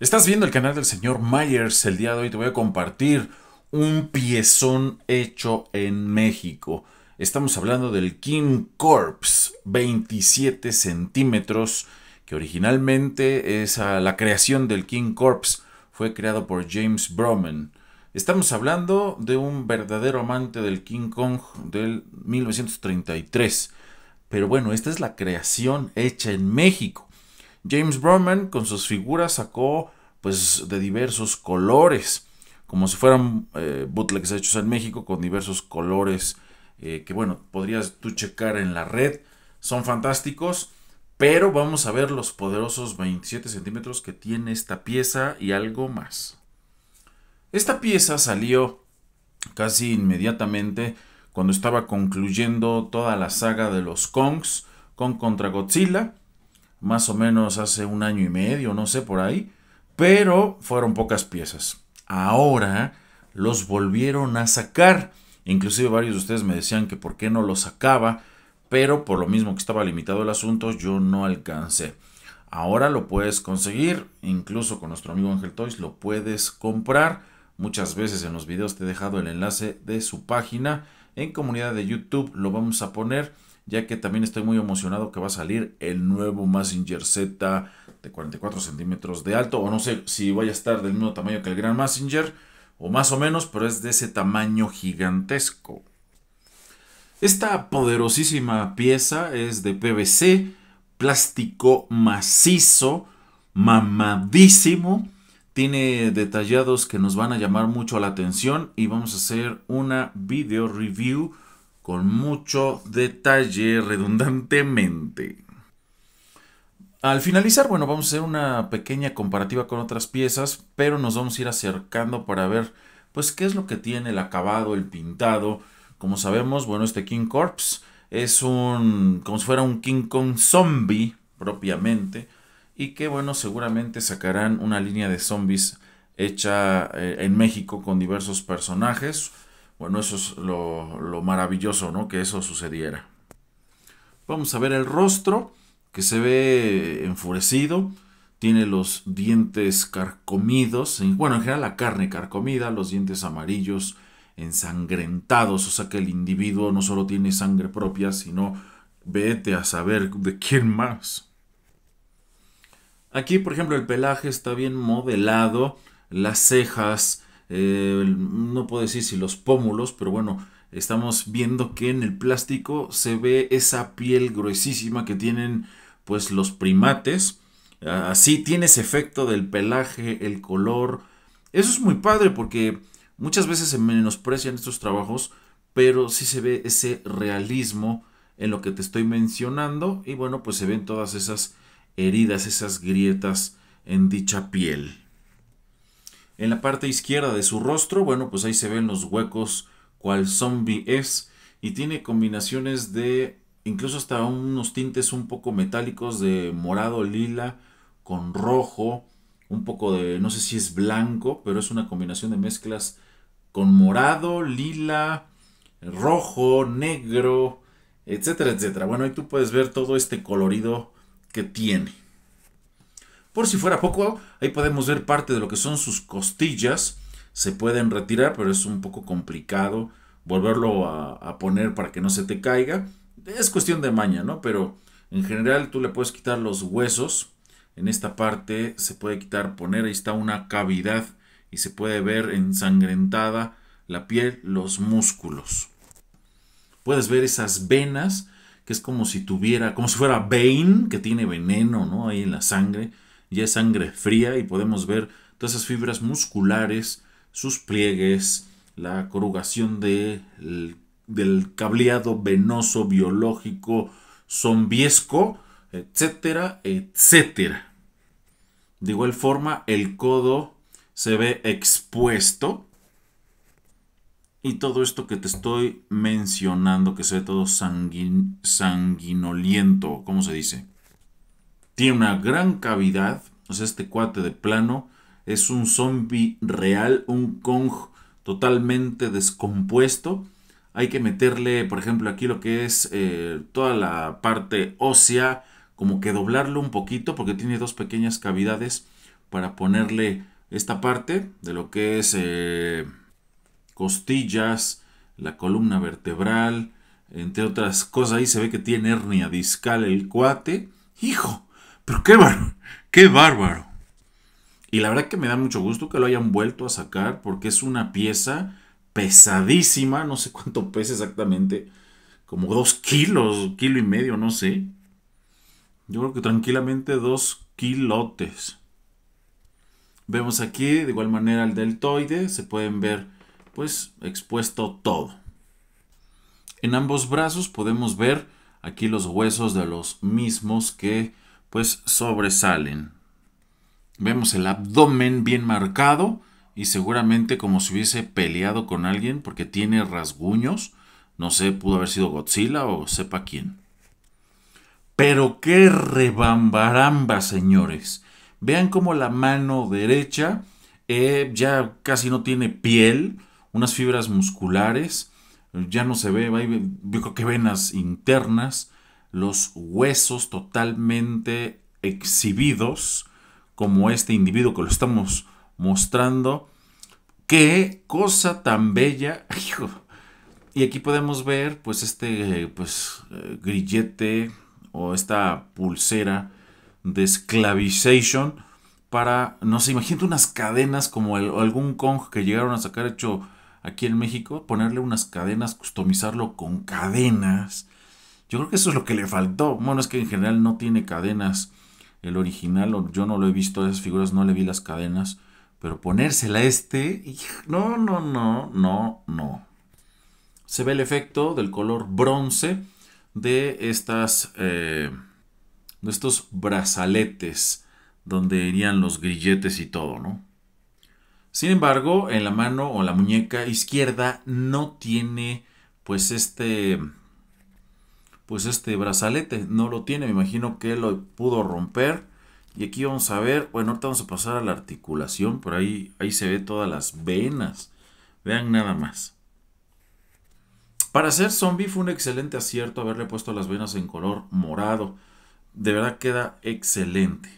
Estás viendo el canal del señor Myers. El día de hoy te voy a compartir un piezón hecho en México. Estamos hablando del King Corpse, 27 centímetros, que originalmente es la creación del King Corpse, Fue creado por James Broman. Estamos hablando de un verdadero amante del King Kong del 1933. Pero bueno, esta es la creación hecha en México. James Broman con sus figuras sacó pues de diversos colores, como si fueran eh, bootlegs hechos en México con diversos colores eh, que bueno, podrías tú checar en la red, son fantásticos, pero vamos a ver los poderosos 27 centímetros que tiene esta pieza y algo más. Esta pieza salió casi inmediatamente cuando estaba concluyendo toda la saga de los Kongs, Con contra Godzilla, más o menos hace un año y medio, no sé por ahí, pero fueron pocas piezas. Ahora los volvieron a sacar. Inclusive varios de ustedes me decían que por qué no los sacaba, pero por lo mismo que estaba limitado el asunto, yo no alcancé. Ahora lo puedes conseguir, incluso con nuestro amigo Ángel Toys lo puedes comprar. Muchas veces en los videos te he dejado el enlace de su página en comunidad de YouTube, lo vamos a poner ya que también estoy muy emocionado que va a salir el nuevo Messenger Z de 44 centímetros de alto, o no sé si vaya a estar del mismo tamaño que el Gran Messenger o más o menos, pero es de ese tamaño gigantesco. Esta poderosísima pieza es de PVC, plástico macizo, mamadísimo, tiene detallados que nos van a llamar mucho la atención y vamos a hacer una video review con mucho detalle redundantemente. Al finalizar, bueno, vamos a hacer una pequeña comparativa con otras piezas, pero nos vamos a ir acercando para ver, pues, qué es lo que tiene el acabado, el pintado. Como sabemos, bueno, este King Corpse es un, como si fuera un King Kong zombie propiamente, y que, bueno, seguramente sacarán una línea de zombies hecha eh, en México con diversos personajes. Bueno, eso es lo, maravilloso, ¿no? Que eso sucediera. Vamos a ver el rostro, que se ve enfurecido, tiene los dientes carcomidos, bueno, en general la carne carcomida, los dientes amarillos, ensangrentados, o sea que el individuo no solo tiene sangre propia, sino vete a saber de quién más. Aquí, por ejemplo, el pelaje está bien modelado, las cejas eh, no puedo decir si los pómulos, pero bueno, estamos viendo que en el plástico se ve esa piel gruesísima que tienen pues los primates. Así tiene ese efecto del pelaje, el color. Eso es muy padre porque muchas veces se menosprecian estos trabajos, pero sí se ve ese realismo en lo que te estoy mencionando y bueno, pues se ven todas esas heridas, esas grietas en dicha piel. En la parte izquierda de su rostro, bueno, pues ahí se ven los huecos cual zombie es y tiene combinaciones de incluso hasta unos tintes un poco metálicos de morado, lila, con rojo, un poco de, no sé si es blanco, pero es una combinación de mezclas con morado, lila, rojo, negro, etcétera, etcétera. Bueno, ahí tú puedes ver todo este colorido que tiene. Por si fuera poco, ahí podemos ver parte de lo que son sus costillas. Se pueden retirar, pero es un poco complicado volverlo a, poner para que no se te caiga. Es cuestión de maña, ¿no? Pero en general tú le puedes quitar los huesos. En esta parte se puede quitar, poner, ahí está una cavidad y se puede ver ensangrentada la piel, los músculos. Puedes ver esas venas, que es como si tuviera, como si fuera vein, que tiene veneno, ¿no? Ahí en la sangre ya es sangre fría y podemos ver todas esas fibras musculares, sus pliegues, la corrugación de, del cableado venoso, biológico, zombiesco, etcétera, etcétera. De igual forma, el codo se ve expuesto. Y todo esto que te estoy mencionando, que se ve todo sanguin sanguinoliento, ¿cómo se dice? Tiene una gran cavidad. O sea, este cuate de plano es un zombie real, un Kong totalmente descompuesto. Hay que meterle, por ejemplo, aquí lo que es eh, toda la parte ósea, como que doblarlo un poquito porque tiene dos pequeñas cavidades para ponerle esta parte de lo que es eh, costillas, la columna vertebral, entre otras cosas. Ahí se ve que tiene hernia discal el cuate. Hijo, pero qué bárbaro, qué bárbaro. Y la verdad que me da mucho gusto que lo hayan vuelto a sacar porque es una pieza pesadísima, no sé cuánto pesa exactamente, como dos kilos, kilo y medio, no sé. Yo creo que tranquilamente dos kilotes. Vemos aquí de igual manera el deltoide, se pueden ver pues expuesto todo. En ambos brazos podemos ver aquí los huesos de los mismos que pues sobresalen. Vemos el abdomen bien marcado y seguramente como si hubiese peleado con alguien porque tiene rasguños. No sé, pudo haber sido Godzilla o sepa quién. Pero qué rebambaramba, señores. Vean cómo la mano derecha eh, ya casi no tiene piel, unas fibras musculares, ya no se ve, veo que venas internas los huesos totalmente exhibidos, como este individuo que lo estamos mostrando. ¡Qué cosa tan bella! ¡Hijo! Y aquí podemos ver pues este pues, grillete o esta pulsera de esclavization para, no sé, imagínate unas cadenas como algún conj que llegaron a sacar hecho aquí en México, ponerle unas cadenas, customizarlo con cadenas yo creo que eso es lo que le faltó. Bueno, es que en general no tiene cadenas. El original, yo no lo he visto, esas figuras no le vi las cadenas. Pero ponérsela este, no, no, no, no, no. Se ve el efecto del color bronce de estas, eh, de estos brazaletes donde irían los grilletes y todo, ¿no? Sin embargo, en la mano o la muñeca izquierda no tiene pues este pues este brazalete no lo tiene, me imagino que lo pudo romper. Y aquí vamos a ver, bueno, ahorita vamos a pasar a la articulación, por ahí, ahí se ve todas las venas. Vean nada más. Para ser zombie fue un excelente acierto haberle puesto las venas en color morado. De verdad queda excelente.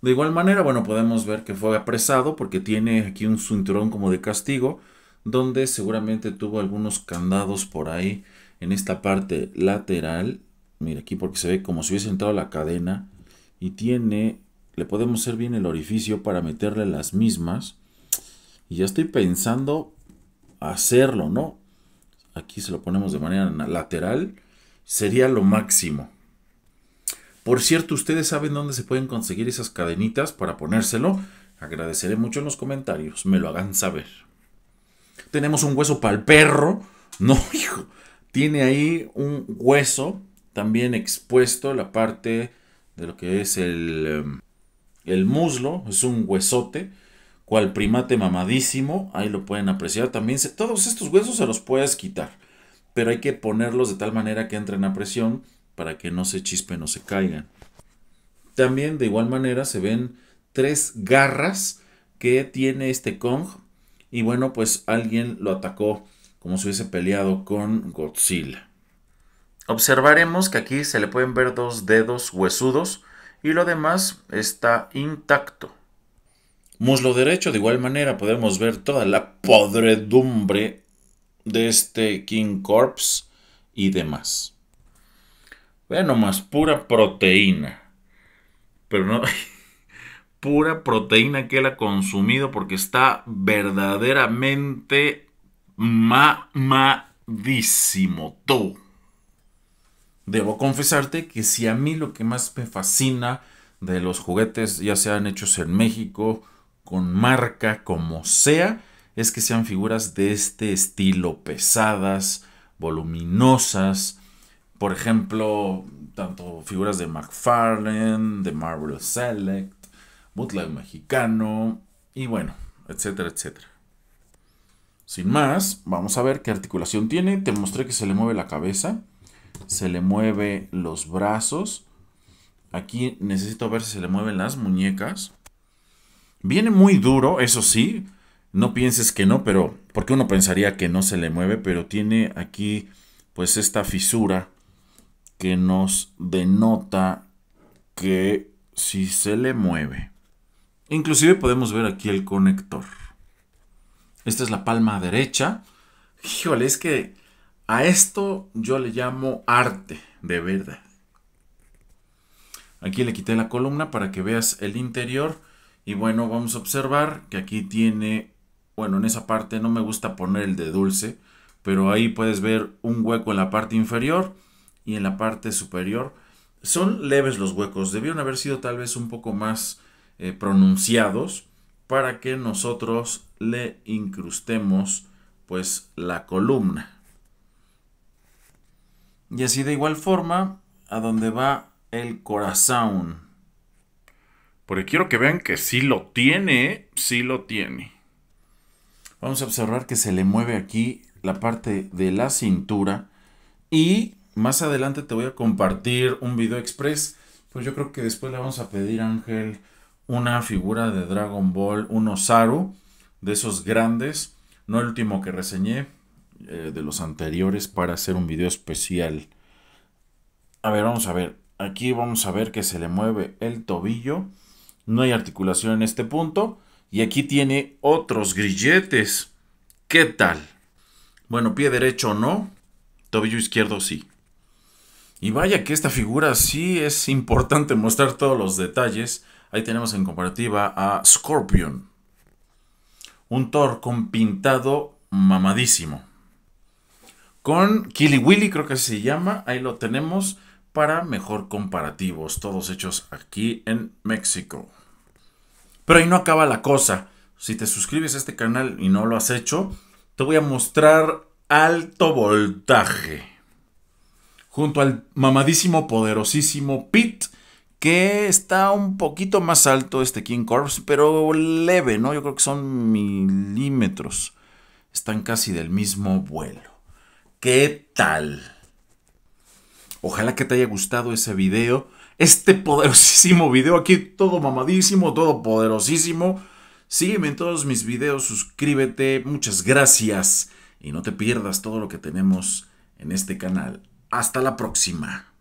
De igual manera, bueno, podemos ver que fue apresado porque tiene aquí un cinturón como de castigo, donde seguramente tuvo algunos candados por ahí en esta parte lateral, mira aquí porque se ve como si hubiese entrado la cadena y tiene, le podemos hacer bien el orificio para meterle las mismas. Y ya estoy pensando hacerlo, ¿no? Aquí se lo ponemos de manera lateral, sería lo máximo. Por cierto, ¿ustedes saben dónde se pueden conseguir esas cadenitas para ponérselo? Agradeceré mucho en los comentarios, me lo hagan saber. Tenemos un hueso para el perro. No, hijo, tiene ahí un hueso también expuesto, la parte de lo que es el, em, muslo, es un huesote, cual primate mamadísimo, ahí lo pueden apreciar también. todos estos huesos se los puedes quitar, pero hay que ponerlos de tal manera que entren a presión para que no se chispen o se caigan. También de igual manera se ven tres garras que tiene este Kong y bueno pues alguien lo atacó como si hubiese peleado con Godzilla. Observaremos que aquí se le pueden ver dos dedos huesudos y lo demás está intacto. Muslo derecho, de igual manera podemos ver toda la podredumbre de este King Corpse y demás. Bueno, más pura proteína. Pero no, pura proteína que él ha consumido porque está verdaderamente mamadísimo tú. Debo confesarte que si a mí lo que más me fascina de los juguetes, ya sean hechos en México, con marca, como sea, es que sean figuras de este estilo, pesadas, voluminosas. Por ejemplo, tanto figuras de McFarlane, de Marvel Select, Bootleg Mexicano, y bueno, etcétera, etcétera. Sin más, vamos a ver qué articulación tiene. Te mostré que se le mueve la cabeza, se le mueve los brazos. Aquí necesito ver si se le mueven las muñecas. Viene muy duro, eso sí. No pienses que no, pero porque uno pensaría que no se le mueve, pero tiene aquí pues esta fisura que nos denota que si se le mueve. Inclusive podemos ver aquí el conector. Esta es la palma derecha. Híjole, es que a esto yo le llamo arte, de verdad. Aquí le quité la columna para que veas el interior. Y bueno, vamos a observar que aquí tiene, bueno, en esa parte no me gusta poner el de dulce, pero ahí puedes ver un hueco en la parte inferior y en la parte superior. Son leves los huecos, debieron haber sido tal vez un poco más eh, pronunciados para que nosotros le incrustemos pues la columna. Y así de igual forma a donde va el corazón. Porque quiero que vean que sí lo tiene, ¿eh? sí lo tiene. Vamos a observar que se le mueve aquí la parte de la cintura y más adelante te voy a compartir un video express. Pues yo creo que después le vamos a pedir a Ángel una figura de Dragon Ball, un Osaru, de esos grandes, no el último que reseñé, eh, de los anteriores, para hacer un video especial. A ver, vamos a ver, aquí vamos a ver que se le mueve el tobillo, no hay articulación en este punto, y aquí tiene otros grilletes. ¿Qué tal? Bueno, pie derecho no, tobillo izquierdo sí. Y vaya que esta figura sí es importante mostrar todos los detalles Ahí tenemos en comparativa a Scorpion. Un Thor con pintado mamadísimo. Con Killy Willy, creo que se llama. Ahí lo tenemos para mejor comparativos. Todos hechos aquí en México. Pero ahí no acaba la cosa. Si te suscribes a este canal y no lo has hecho, te voy a mostrar alto voltaje. Junto al mamadísimo, poderosísimo Pete que está un poquito más alto este King Corps, pero leve, ¿no? Yo creo que son milímetros. Están casi del mismo vuelo. ¿Qué tal? Ojalá que te haya gustado ese video. Este poderosísimo video aquí, todo mamadísimo, todo poderosísimo. Sígueme en todos mis videos, suscríbete, muchas gracias. Y no te pierdas todo lo que tenemos en este canal. Hasta la próxima.